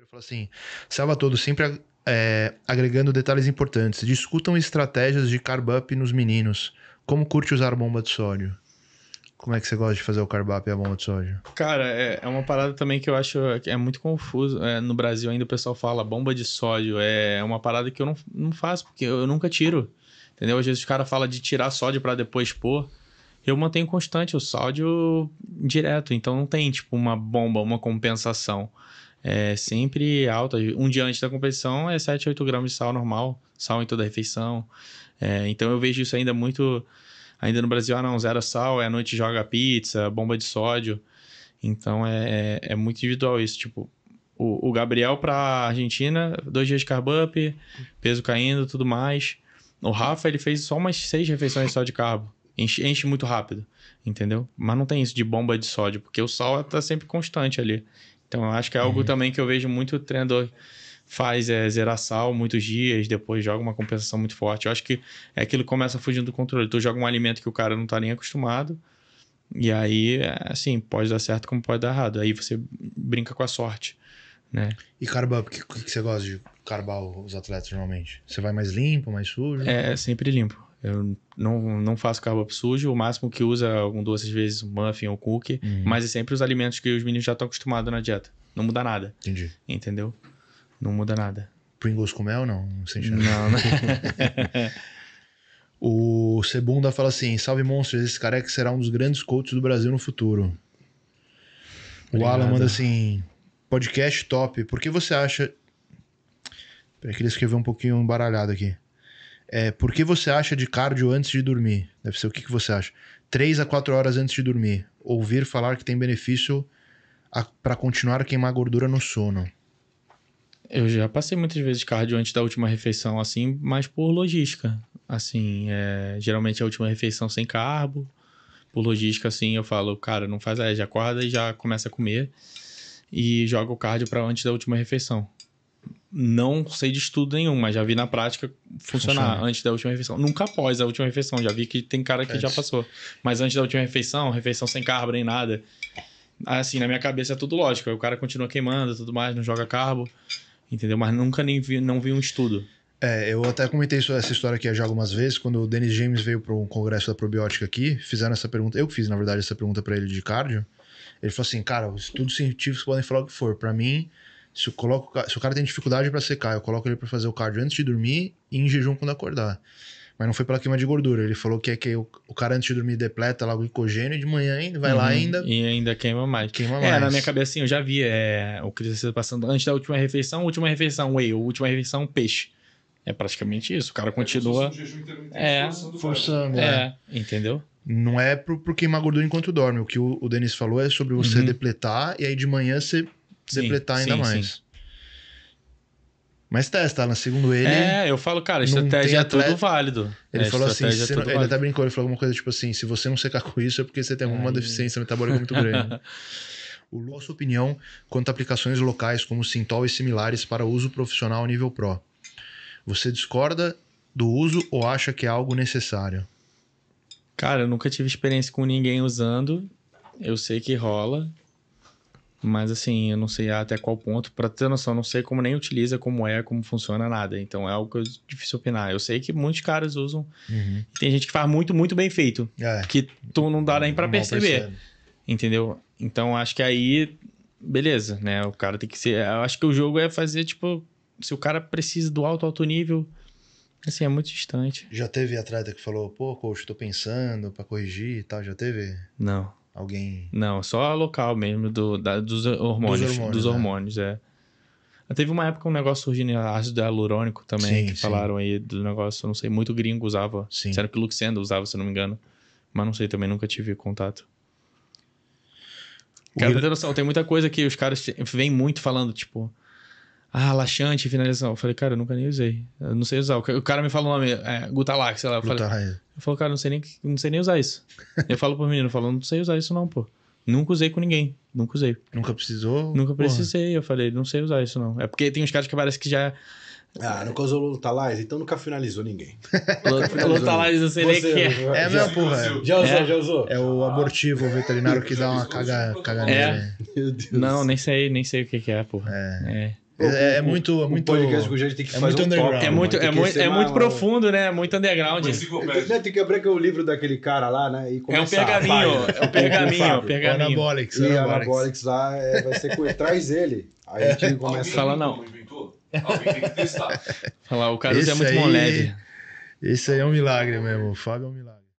Ribeiro fala assim: todo sempre é, agregando detalhes importantes. Discutam estratégias de carb up nos meninos. Como curte usar bomba de sódio? Como é que você gosta de fazer o carb up e a bomba de sódio? Cara, é, é uma parada também que eu acho que é muito confuso. É, no Brasil ainda o pessoal fala bomba de sódio. É, é uma parada que eu não, não faço, porque eu nunca tiro. Entendeu? Às vezes o cara fala de tirar sódio para depois pôr eu mantenho constante o sódio direto, então não tem tipo uma bomba, uma compensação é sempre alta. Um dia antes da competição é 7, 8 gramas de sal normal, sal em toda a refeição. É, então eu vejo isso ainda muito. Ainda no Brasil, ah não, zero sal, é à noite joga pizza, bomba de sódio. Então é, é, é muito individual isso. Tipo, o, o Gabriel para Argentina, dois dias de carb up, peso caindo, tudo mais. O Rafa, ele fez só umas seis refeições só de carbo. Enche, enche, muito rápido, entendeu? Mas não tem isso de bomba de sódio, porque o sal tá sempre constante ali. Então, eu acho que é algo uhum. também que eu vejo muito treinador faz é zerar sal muitos dias, depois joga uma compensação muito forte. Eu acho que é aquilo que começa fugindo do controle. Tu joga um alimento que o cara não tá nem acostumado, e aí, é, assim, pode dar certo como pode dar errado. Aí você brinca com a sorte, né? E carbar, o que, que, você gosta de carbar os atletas normalmente? Você vai mais limpo, mais sujo? É, sempre limpo. Eu não, não faço carbo sujo, o máximo que usa algum doce, às vezes muffin ou cookie, uhum. mas é sempre os alimentos que os meninos já estão acostumados na dieta. Não muda nada. Entendi. Entendeu? Não muda nada. Pringles com mel, não? Sem sei Não, não. Né? o Sebunda fala assim: salve monstros, esse careca é será um dos grandes coaches do Brasil no futuro. Obrigado. O Alan manda assim: podcast top. Por que você acha. Peraí, que ele escreveu um pouquinho embaralhado aqui. É, por que você acha de cardio antes de dormir? Deve ser o que, que você acha. Três a quatro horas antes de dormir. Ouvir falar que tem benefício para continuar a queimar gordura no sono. Eu já passei muitas vezes cardio antes da última refeição, assim, mas por logística. Assim, é, geralmente a última refeição sem carbo. Por logística, assim, eu falo, cara, não faz aí, já acorda e já começa a comer. E joga o cardio para antes da última refeição não sei de estudo nenhum, mas já vi na prática funcionar Funciona. antes da última refeição. Nunca após a última refeição, já vi que tem cara que já passou. Mas antes da última refeição, refeição sem carbo nem nada. Assim, na minha cabeça é tudo lógico. O cara continua queimando tudo mais, não joga carbo, entendeu? Mas nunca nem vi, não vi um estudo. É, eu até comentei isso, essa história aqui já algumas vezes, quando o Dennis James veio para um congresso da probiótica aqui, fizeram essa pergunta, eu fiz, na verdade, essa pergunta para ele de cardio. Ele falou assim, cara, os estudos científicos podem falar o que for. Para mim, se, eu coloco, se o cara tem dificuldade para secar, eu coloco ele para fazer o cardio antes de dormir e em jejum quando acordar. Mas não foi pela queima de gordura. Ele falou que é que o, o cara antes de dormir depleta lá o glicogênio e de manhã ainda vai uhum, lá ainda. E ainda queima mais. Queima é, mais. na minha cabeça assim, eu já vi é, o Cris tá passando antes da última refeição, última refeição whey, última refeição peixe. É praticamente isso. O cara é, continua. É, forçando. É, é. entendeu? Não é pro, queimar gordura enquanto dorme. O que o, o Denis falou é sobre você uhum. depletar e aí de manhã você depletar sim, ainda sim, mais. Sim. Mas testa, Alan. Segundo ele. É, eu falo, cara, estratégia atleta... é tudo válido. Ele é, falou assim: é não... ele até brincou, ele falou alguma coisa tipo assim: se você não secar com isso é porque você tem alguma deficiência metabólica muito grande. o Lu, a sua opinião quanto a aplicações locais como Sintol e similares para uso profissional nível Pro? Você discorda do uso ou acha que é algo necessário? Cara, eu nunca tive experiência com ninguém usando. Eu sei que rola. Mas assim, eu não sei até qual ponto, para ter noção, eu não sei como nem utiliza, como é, como funciona nada. Então é algo que é difícil opinar. Eu sei que muitos caras usam. Uhum. Tem gente que faz muito, muito bem feito. É. Que tu não dá nem para perceber. Percebe. Entendeu? Então acho que aí, beleza, né? O cara tem que ser. Eu acho que o jogo é fazer, tipo, se o cara precisa do alto, alto nível. Assim, é muito distante. Já teve atleta que falou, pô, coach, tô pensando para corrigir e tal, já teve? Não. Alguém. Não, só local mesmo do, da, dos hormônios. Dos hormônios, dos né? hormônios né? é. Ah, teve uma época um negócio surgindo, ácido hialurônico também, sim, que sim. falaram aí do negócio, não sei, muito gringo usava. Sim. Sério que Luxendo Luxenda usava, se não me engano. Mas não sei também, nunca tive contato. O cara, tem noção, tem muita coisa que os caras vêm muito falando, tipo, ah, laxante, finalização. Eu falei, cara, eu nunca nem usei. Eu não sei usar. O cara me fala o nome, é, Gutalax, sei lá. Eu falei, Gutalax. eu falo, cara, não sei nem, não sei nem usar isso. eu falo pro menino, eu falo, não sei usar isso não, pô. Nunca usei com ninguém. Nunca usei. Nunca precisou? Nunca precisei. Porra. Eu falei, não sei usar isso não. É porque tem uns caras que parece que já... Ah, nunca usou Lutalize? Então nunca finalizou ninguém. Lutalize, eu sei nem que é. É mesmo, porra. Já usou, é. já usou? É o abortivo veterinário que dá uma caga, É. Meu Deus. Não, nem sei, nem sei o que, que é, porra. É. é. É, é muito. É muito, podcast que a gente tem que é fazer muito underground. é muito, é, é muito, é muito profundo, né? É muito underground. Né, tem que abrir o livro daquele cara lá, né? E é um pergaminho. É um pergaminho. O pergaminho. Anabolics. E Anabolics lá é, vai ser com Traz ele. Aí a gente começa. Fala não. Alguém tem que testar. Falar, o cara é muito aí, moleve. Esse aí é um milagre mesmo. O Fábio é um milagre.